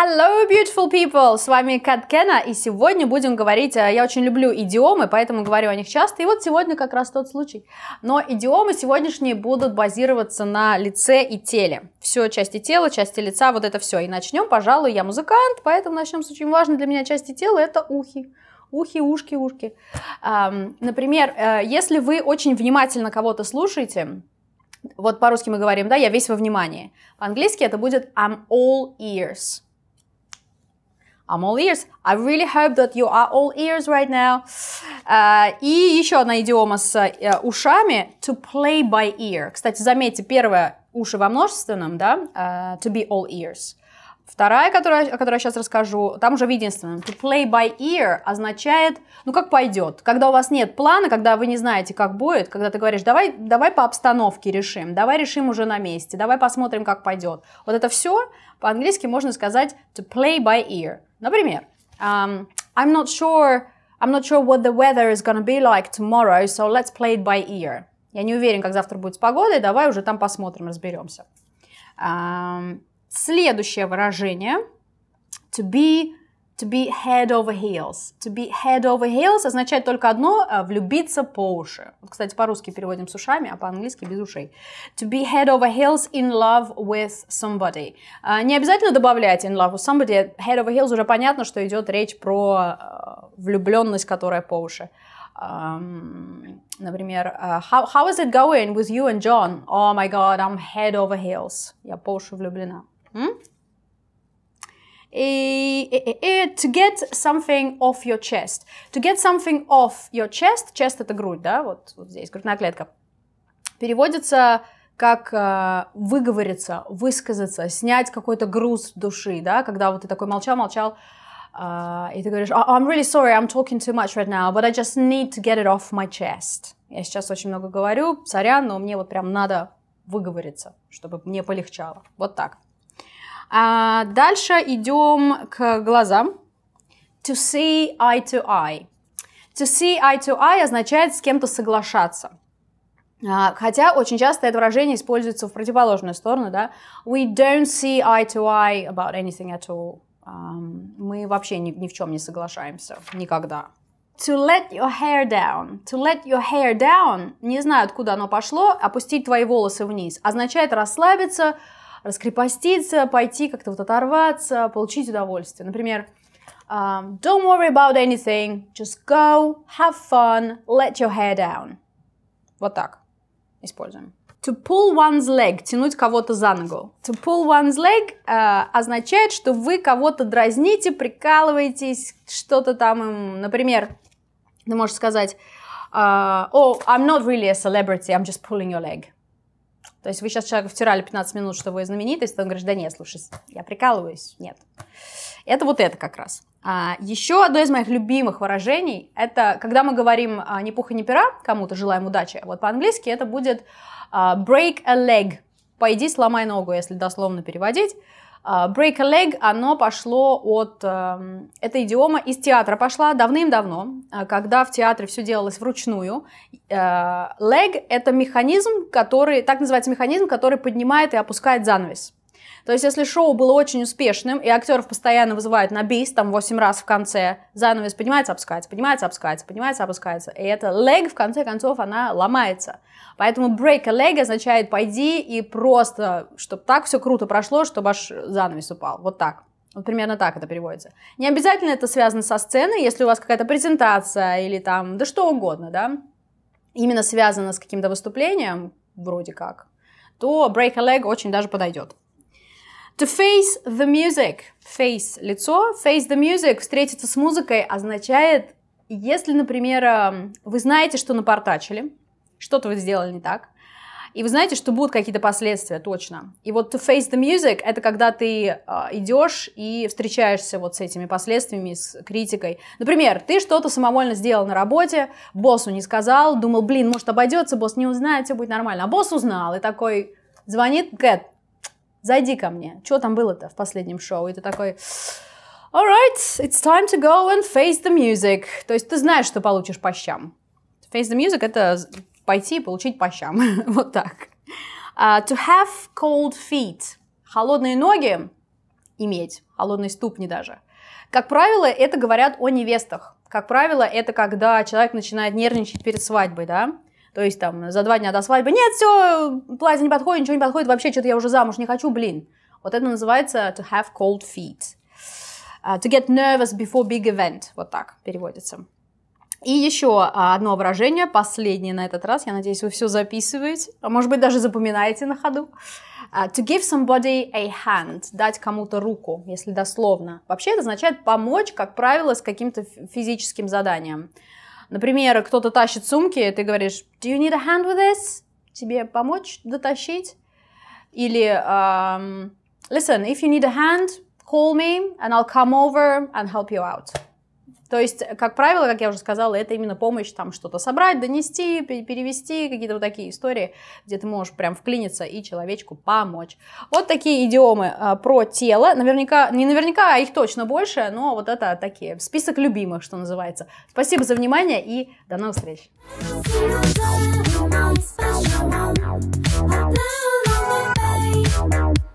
Hello, beautiful people! С вами Кат Кена, и сегодня будем говорить, э, я очень люблю идиомы, поэтому говорю о них часто, и вот сегодня как раз тот случай. Но идиомы сегодняшние будут базироваться на лице и теле. Все части тела, части лица, вот это все. И начнем, пожалуй, я музыкант, поэтому начнем с очень важной для меня части тела, это ухи ухи, ушки, ушки. Например, э, если вы очень внимательно кого-то слушаете, вот по-русски мы говорим, да, я весь во внимании. По-английски это будет I'm all ears. I'm all ears. I really hope that you are all ears right now. Uh, и еще одна идиома с uh, ушами. To play by ear. Кстати, заметьте, первое уши во множественном, да? Uh, to be all ears. Вторая, которая, о которой я сейчас расскажу, там уже в единственном. To play by ear означает, ну как пойдет. Когда у вас нет плана, когда вы не знаете, как будет, когда ты говоришь, давай, давай по обстановке решим, давай решим уже на месте, давай посмотрим, как пойдет. Вот это все по-английски можно сказать to play by ear. Например, um, I'm not sure, I'm not sure what the weather is gonna be like tomorrow, so let's play it by ear. Я не уверен, как завтра будет с погодой, давай уже там посмотрим, разберемся. Um, Следующее выражение. To be, to be head over heels. To be head over heels означает только одно э, – влюбиться по уши. кстати, по-русски переводим с ушами, а по-английски без ушей. To be head over heels in love with somebody. А, не обязательно добавлять in love with somebody. Head over heels уже понятно, что идет речь про э, влюбленность, которая по уши. Um, например, uh, how, how is it going with you and John? Oh my god, I'm head over heels. Я по уши влюблена. Hmm? to get something off your chest. To get something off your chest, chest это грудь, да, вот, вот здесь, грудная клетка, переводится как э, выговориться, высказаться, снять какой-то груз души, да, когда вот ты такой молчал-молчал, э, и ты говоришь, «А, I'm really sorry, I'm talking too much right now, but I just need to get it off my chest. Я сейчас очень много говорю, сорян, но мне вот прям надо выговориться, чтобы мне полегчало. Вот так. А дальше идем к глазам. To see eye to eye. To see eye to eye означает с кем-то соглашаться. А, хотя очень часто это выражение используется в противоположную сторону, да? We don't see eye to eye about anything at all. Um, мы вообще ни, ни в чем не соглашаемся. Никогда. To let your hair down. To let your hair down, не знаю, откуда оно пошло, опустить твои волосы вниз, означает расслабиться, раскрепоститься, пойти как-то вот оторваться, получить удовольствие. Например, um, don't worry about anything, just go, have fun, let your hair down. Вот так используем. To pull one's leg – тянуть кого-то за ногу. To pull one's leg э, означает, что вы кого-то дразните, прикалываетесь, что-то там им. Например, ты можешь сказать uh, «Oh, I'm not really a celebrity, I'm just pulling your leg». То есть вы сейчас человеку втирали 15 минут, что вы знаменитость, он говорит, да нет, слушай, я прикалываюсь, нет. Это вот это как раз. А, еще одно из моих любимых выражений, это когда мы говорим а, ни пуха, не пера, кому-то желаем удачи, а вот по-английски это будет а, break a leg, пойди сломай ногу, если дословно переводить. А, break a leg, оно пошло от... Эм, этой идиома из театра пошла давным-давно, а, когда в театре все делалось вручную. Э, leg — это механизм, который... Так называется механизм, который поднимает и опускает занавес. То есть, если шоу было очень успешным, и актеров постоянно вызывают на бис, там 8 раз в конце, занавес поднимается, опускается, поднимается, опускается, поднимается, опускается. И это лег, в конце концов, она ломается. Поэтому break a leg означает пойди и просто, чтобы так все круто прошло, чтобы аж занавес упал. Вот так. Вот примерно так это переводится. Не обязательно это связано со сценой, если у вас какая-то презентация или там, да что угодно, да, именно связано с каким-то выступлением, вроде как, то break a leg очень даже подойдет. To face the music. Face – лицо. Face the music – встретиться с музыкой означает, если, например, эм, вы знаете, что напортачили, что-то вы сделали не так, и вы знаете, что будут какие-то последствия, точно. И вот to face the music – это когда ты э, идешь и встречаешься вот с этими последствиями, с критикой. Например, ты что-то самовольно сделал на работе, боссу не сказал, думал, блин, может обойдется, босс не узнает, все будет нормально. А босс узнал и такой звонит, говорит, зайди ко мне, что там было-то в последнем шоу? И ты такой, alright, it's time to go and face the music. То есть ты знаешь, что получишь по щам. Face the music — это пойти и получить по щам. вот так. Uh, to have cold feet. Холодные ноги иметь, холодные ступни даже. Как правило, это говорят о невестах. Как правило, это когда человек начинает нервничать перед свадьбой, да? То есть там за два дня до свадьбы, нет, все, платье не подходит, ничего не подходит, вообще что-то я уже замуж не хочу, блин. Вот это называется to have cold feet. Uh, to get nervous before big event. Вот так переводится. И еще одно выражение, последнее на этот раз. Я надеюсь, вы все записываете, а может быть, даже запоминаете на ходу. Uh, to give somebody a hand, дать кому-то руку, если дословно. Вообще это означает помочь, как правило, с каким-то физическим заданием. Например, кто-то тащит сумки, ты говоришь, do you need a hand with this? Тебе помочь дотащить? Или um, listen, if you need a hand, call me and I'll come over and help you out. То есть, как правило, как я уже сказала, это именно помощь там что-то собрать, донести, перевести, какие-то вот такие истории, где ты можешь прям вклиниться и человечку помочь. Вот такие идиомы а, про тело. Наверняка, не наверняка, а их точно больше, но вот это такие, список любимых, что называется. Спасибо за внимание и до новых встреч. Special,